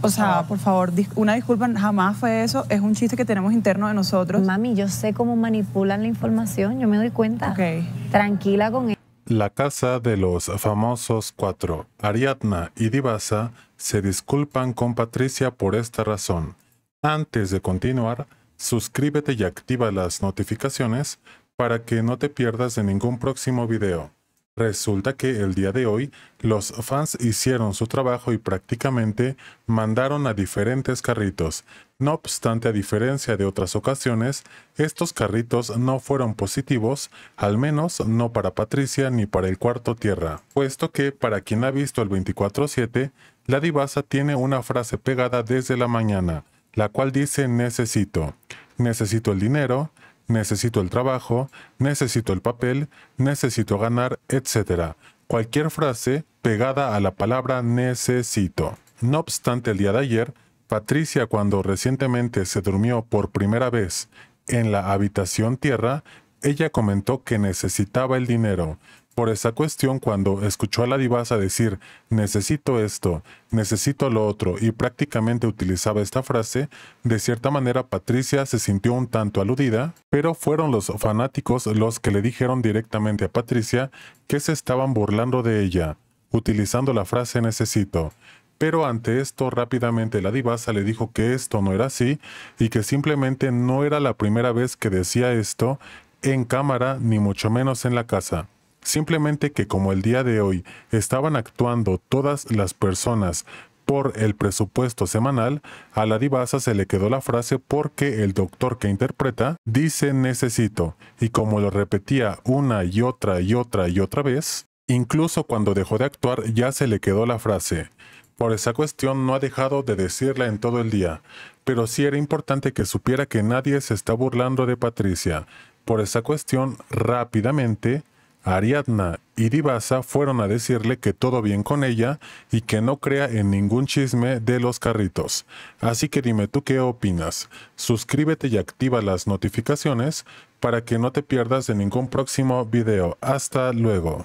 O sea, por favor, una disculpa, jamás fue eso. Es un chiste que tenemos interno de nosotros. Mami, yo sé cómo manipulan la información, yo me doy cuenta. Ok. Tranquila con él. E-. La casa de los famosos cuatro, Ariadna y Divasa, se disculpan con Patricia por esta razón. Antes de continuar, suscríbete y activa las notificaciones para que no te pierdas de ningún próximo video. Resulta que el día de hoy los fans hicieron su trabajo y prácticamente mandaron a diferentes carritos. No obstante, a diferencia de otras ocasiones, estos carritos no fueron positivos, al menos no para Patricia ni para el cuarto tierra, puesto que para quien ha visto el 24-7, la divasa tiene una frase pegada desde la mañana, la cual dice necesito. Necesito el dinero, necesito el trabajo, necesito el papel, necesito ganar, etc. Cualquier frase pegada a la palabra necesito. No obstante, el día de ayer, Patricia, cuando recientemente se durmió por primera vez en la habitación tierra, ella comentó que necesitaba el dinero, por esa cuestión cuando escuchó a la divasa decir necesito esto, necesito lo otro y prácticamente utilizaba esta frase, de cierta manera Patricia se sintió un tanto aludida, pero fueron los fanáticos los que le dijeron directamente a Patricia que se estaban burlando de ella, utilizando la frase necesito. Pero ante esto rápidamente la divasa le dijo que esto no era así y que simplemente no era la primera vez que decía esto en cámara ni mucho menos en la casa. Simplemente que como el día de hoy estaban actuando todas las personas por el presupuesto semanal, a la divasa se le quedó la frase porque el doctor que interpreta dice necesito, y como lo repetía una y otra y otra y otra vez, incluso cuando dejó de actuar ya se le quedó la frase. Por esa cuestión no ha dejado de decirla en todo el día, pero sí era importante que supiera que nadie se está burlando de Patricia. Por esa cuestión, rápidamente, Ariadna y Divasa fueron a decirle que todo bien con ella y que no crea en ningún chisme de los carritos. Así que dime tú qué opinas. Suscríbete y activa las notificaciones para que no te pierdas de ningún próximo video. Hasta luego.